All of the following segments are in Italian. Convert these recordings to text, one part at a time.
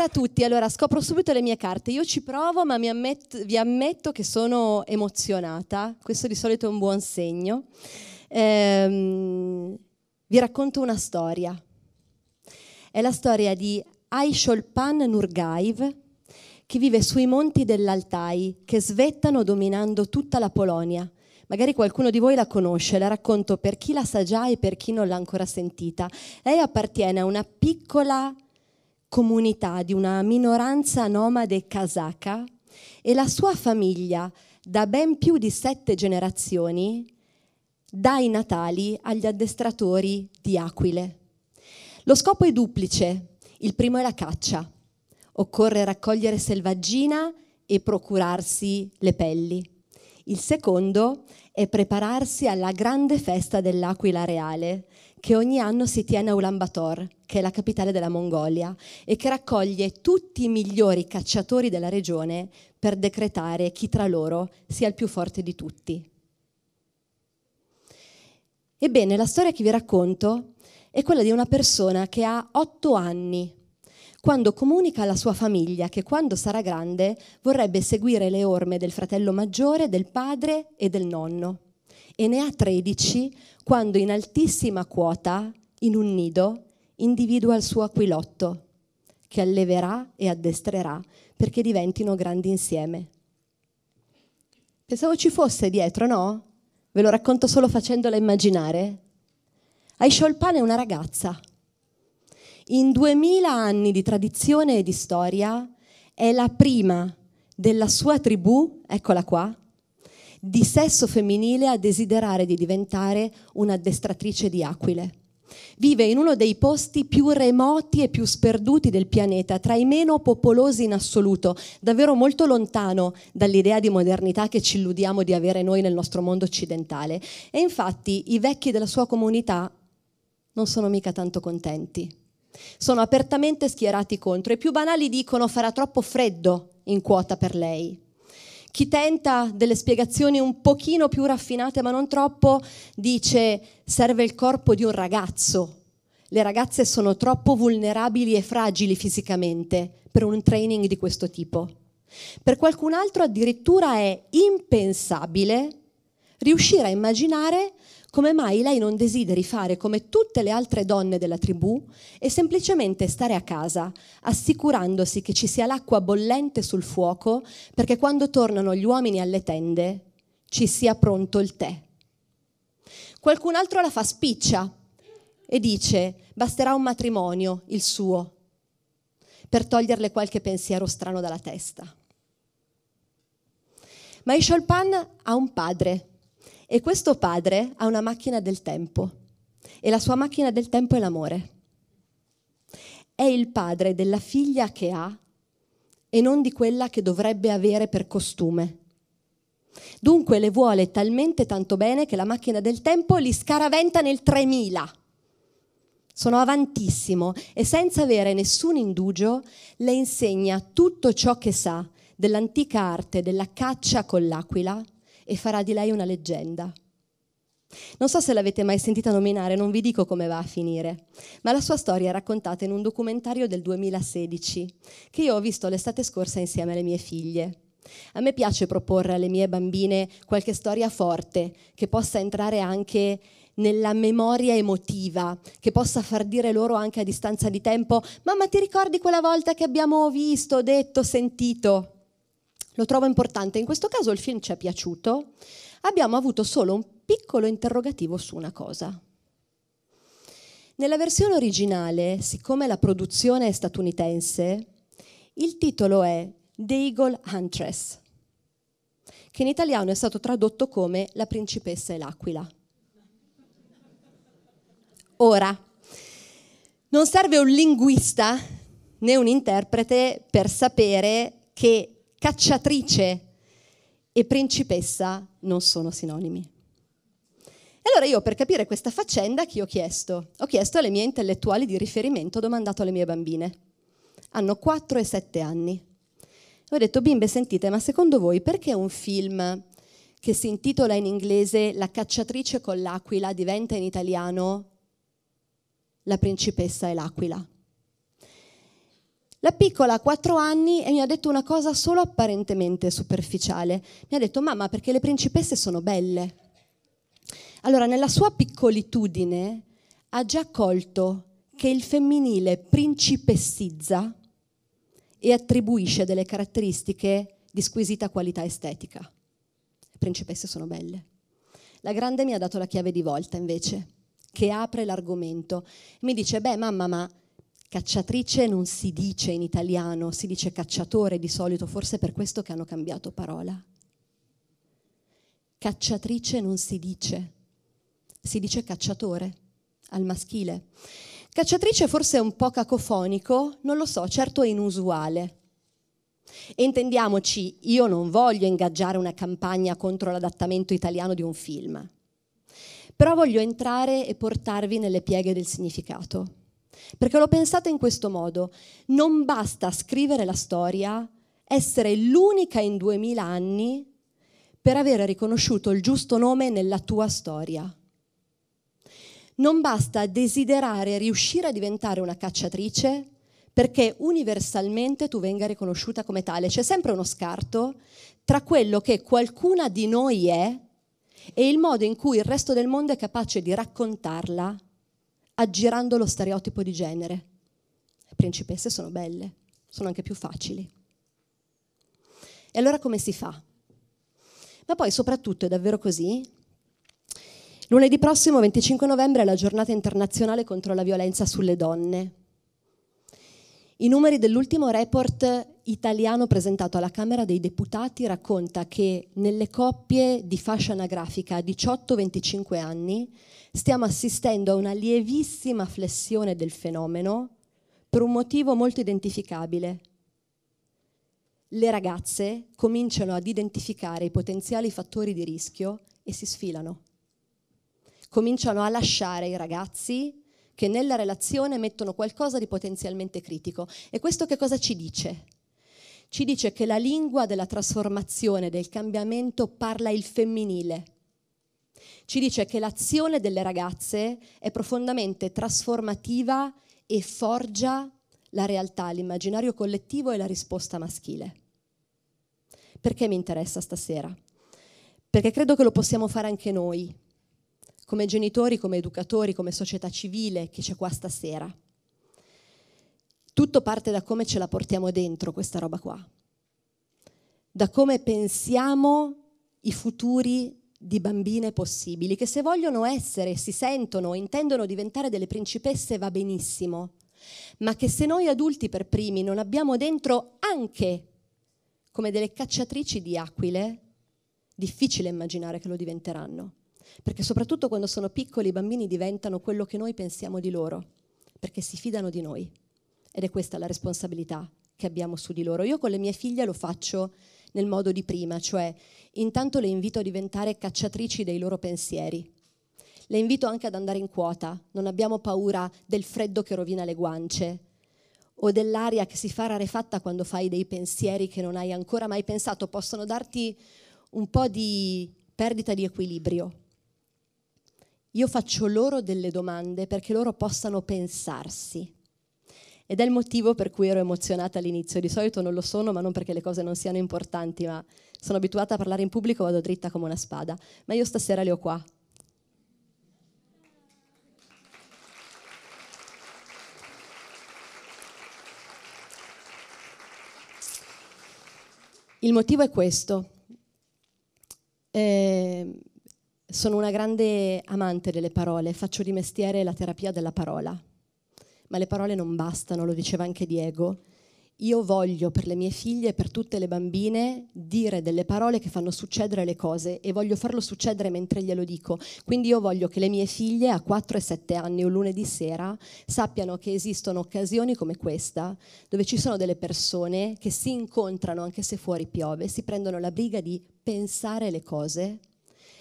Buonasera a tutti, allora scopro subito le mie carte. Io ci provo, ma ammet- vi ammetto che sono emozionata, questo di solito è un buon segno. Ehm, vi racconto una storia. È la storia di Aisholpan Nurgaev, che vive sui monti dell'Altai, che svettano dominando tutta la Polonia. Magari qualcuno di voi la conosce, la racconto per chi la sa già e per chi non l'ha ancora sentita. Lei appartiene a una piccola comunità di una minoranza nomade casaca e la sua famiglia, da ben più di sette generazioni, dà i natali agli addestratori di aquile. Lo scopo è duplice. Il primo è la caccia. Occorre raccogliere selvaggina e procurarsi le pelli. Il secondo è prepararsi alla grande festa dell'Aquila Reale, che ogni anno si tiene a Ulaanbaatar, che è la capitale della Mongolia, e che raccoglie tutti i migliori cacciatori della regione per decretare chi tra loro sia il più forte di tutti. Ebbene, la storia che vi racconto è quella di una persona che ha otto anni quando comunica alla sua famiglia che quando sarà grande vorrebbe seguire le orme del fratello maggiore, del padre e del nonno. E ne ha 13 quando in altissima quota, in un nido, individua il suo aquilotto, che alleverà e addestrerà perché diventino grandi insieme. Pensavo ci fosse dietro, no? Ve lo racconto solo facendola immaginare. Aisha Olpan è una ragazza, in 2000 anni di tradizione e di storia è la prima della sua tribù, eccola qua, di sesso femminile a desiderare di diventare un'addestratrice di aquile. Vive in uno dei posti più remoti e più sperduti del pianeta, tra i meno popolosi in assoluto, davvero molto lontano dall'idea di modernità che ci illudiamo di avere noi nel nostro mondo occidentale. E infatti i vecchi della sua comunità non sono mica tanto contenti sono apertamente schierati contro. I più banali dicono farà troppo freddo in quota per lei. Chi tenta delle spiegazioni un pochino più raffinate, ma non troppo, dice serve il corpo di un ragazzo. Le ragazze sono troppo vulnerabili e fragili fisicamente per un training di questo tipo. Per qualcun altro addirittura è impensabile riuscire a immaginare come mai lei non desideri fare come tutte le altre donne della tribù e semplicemente stare a casa, assicurandosi che ci sia l'acqua bollente sul fuoco perché quando tornano gli uomini alle tende ci sia pronto il tè. Qualcun altro la fa spiccia e dice basterà un matrimonio, il suo, per toglierle qualche pensiero strano dalla testa. Ma Isholpan ha un padre e questo padre ha una macchina del tempo e la sua macchina del tempo è l'amore. È il padre della figlia che ha e non di quella che dovrebbe avere per costume. Dunque le vuole talmente tanto bene che la macchina del tempo li scaraventa nel 3000. Sono avantissimo e senza avere nessun indugio le insegna tutto ciò che sa dell'antica arte della caccia con l'aquila e farà di lei una leggenda. Non so se l'avete mai sentita nominare, non vi dico come va a finire, ma la sua storia è raccontata in un documentario del 2016 che io ho visto l'estate scorsa insieme alle mie figlie. A me piace proporre alle mie bambine qualche storia forte che possa entrare anche nella memoria emotiva, che possa far dire loro anche a distanza di tempo, mamma ti ricordi quella volta che abbiamo visto, detto, sentito? Lo trovo importante. In questo caso il film ci è piaciuto. Abbiamo avuto solo un piccolo interrogativo su una cosa. Nella versione originale, siccome la produzione è statunitense, il titolo è The Eagle Huntress, che in italiano è stato tradotto come La principessa e l'aquila. Ora, non serve un linguista né un interprete per sapere che cacciatrice e principessa non sono sinonimi. E allora io per capire questa faccenda che ho chiesto? Ho chiesto alle mie intellettuali di riferimento, ho domandato alle mie bambine. Hanno 4 e 7 anni. E ho detto, bimbe, sentite, ma secondo voi perché un film che si intitola in inglese La cacciatrice con l'aquila diventa in italiano La principessa e l'aquila? La piccola ha quattro anni e mi ha detto una cosa solo apparentemente superficiale. Mi ha detto, mamma, perché le principesse sono belle. Allora, nella sua piccolitudine ha già colto che il femminile principessizza e attribuisce delle caratteristiche di squisita qualità estetica. Le principesse sono belle. La grande mi ha dato la chiave di volta invece, che apre l'argomento. Mi dice, beh mamma, ma Cacciatrice non si dice in italiano, si dice cacciatore di solito, forse è per questo che hanno cambiato parola. Cacciatrice non si dice, si dice cacciatore al maschile. Cacciatrice forse è un po' cacofonico, non lo so, certo è inusuale. E intendiamoci, io non voglio ingaggiare una campagna contro l'adattamento italiano di un film, però voglio entrare e portarvi nelle pieghe del significato. Perché l'ho pensata in questo modo. Non basta scrivere la storia, essere l'unica in duemila anni per avere riconosciuto il giusto nome nella tua storia. Non basta desiderare riuscire a diventare una cacciatrice perché universalmente tu venga riconosciuta come tale. C'è sempre uno scarto tra quello che qualcuna di noi è e il modo in cui il resto del mondo è capace di raccontarla aggirando lo stereotipo di genere. Le principesse sono belle, sono anche più facili. E allora come si fa? Ma poi soprattutto è davvero così? Lunedì prossimo, 25 novembre, è la giornata internazionale contro la violenza sulle donne. I numeri dell'ultimo report italiano presentato alla Camera dei Deputati racconta che nelle coppie di fascia anagrafica 18-25 anni stiamo assistendo a una lievissima flessione del fenomeno per un motivo molto identificabile. Le ragazze cominciano ad identificare i potenziali fattori di rischio e si sfilano. Cominciano a lasciare i ragazzi che nella relazione mettono qualcosa di potenzialmente critico. E questo che cosa ci dice? ci dice che la lingua della trasformazione, del cambiamento, parla il femminile. Ci dice che l'azione delle ragazze è profondamente trasformativa e forgia la realtà, l'immaginario collettivo e la risposta maschile. Perché mi interessa stasera? Perché credo che lo possiamo fare anche noi, come genitori, come educatori, come società civile che c'è qua stasera. Tutto parte da come ce la portiamo dentro questa roba qua, da come pensiamo i futuri di bambine possibili, che se vogliono essere, si sentono, intendono diventare delle principesse va benissimo, ma che se noi adulti per primi non abbiamo dentro anche come delle cacciatrici di aquile, difficile immaginare che lo diventeranno, perché soprattutto quando sono piccoli i bambini diventano quello che noi pensiamo di loro, perché si fidano di noi. Ed è questa la responsabilità che abbiamo su di loro. Io con le mie figlie lo faccio nel modo di prima, cioè intanto le invito a diventare cacciatrici dei loro pensieri. Le invito anche ad andare in quota, non abbiamo paura del freddo che rovina le guance o dell'aria che si fa rarefatta quando fai dei pensieri che non hai ancora mai pensato, possono darti un po' di perdita di equilibrio. Io faccio loro delle domande perché loro possano pensarsi ed è il motivo per cui ero emozionata all'inizio. Di solito non lo sono, ma non perché le cose non siano importanti, ma sono abituata a parlare in pubblico, vado dritta come una spada. Ma io stasera le ho qua. Il motivo è questo. Eh, sono una grande amante delle parole, faccio di mestiere la terapia della parola ma le parole non bastano, lo diceva anche Diego. Io voglio per le mie figlie e per tutte le bambine dire delle parole che fanno succedere le cose e voglio farlo succedere mentre glielo dico. Quindi io voglio che le mie figlie a 4 e 7 anni o lunedì sera sappiano che esistono occasioni come questa dove ci sono delle persone che si incontrano anche se fuori piove, si prendono la briga di pensare le cose,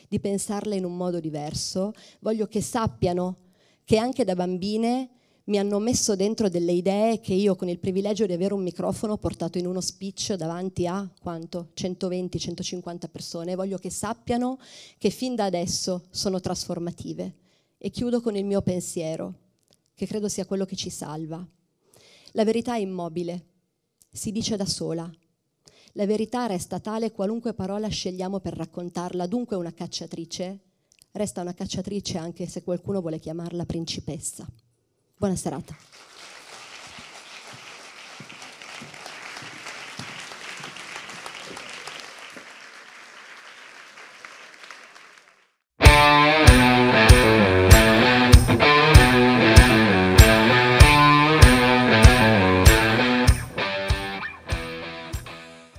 di pensarle in un modo diverso. Voglio che sappiano che anche da bambine mi hanno messo dentro delle idee che io con il privilegio di avere un microfono ho portato in uno speech davanti a quanto? 120-150 persone. Voglio che sappiano che fin da adesso sono trasformative. E chiudo con il mio pensiero, che credo sia quello che ci salva. La verità è immobile, si dice da sola. La verità resta tale qualunque parola scegliamo per raccontarla, dunque una cacciatrice resta una cacciatrice anche se qualcuno vuole chiamarla principessa. Buona serata.